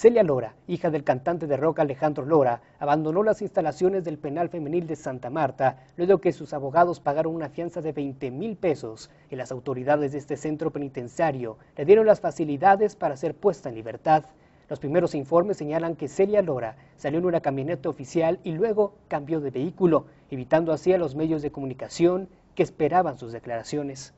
Celia Lora, hija del cantante de rock Alejandro Lora, abandonó las instalaciones del penal femenil de Santa Marta luego que sus abogados pagaron una fianza de 20 mil pesos y las autoridades de este centro penitenciario le dieron las facilidades para ser puesta en libertad. Los primeros informes señalan que Celia Lora salió en una camioneta oficial y luego cambió de vehículo, evitando así a los medios de comunicación que esperaban sus declaraciones.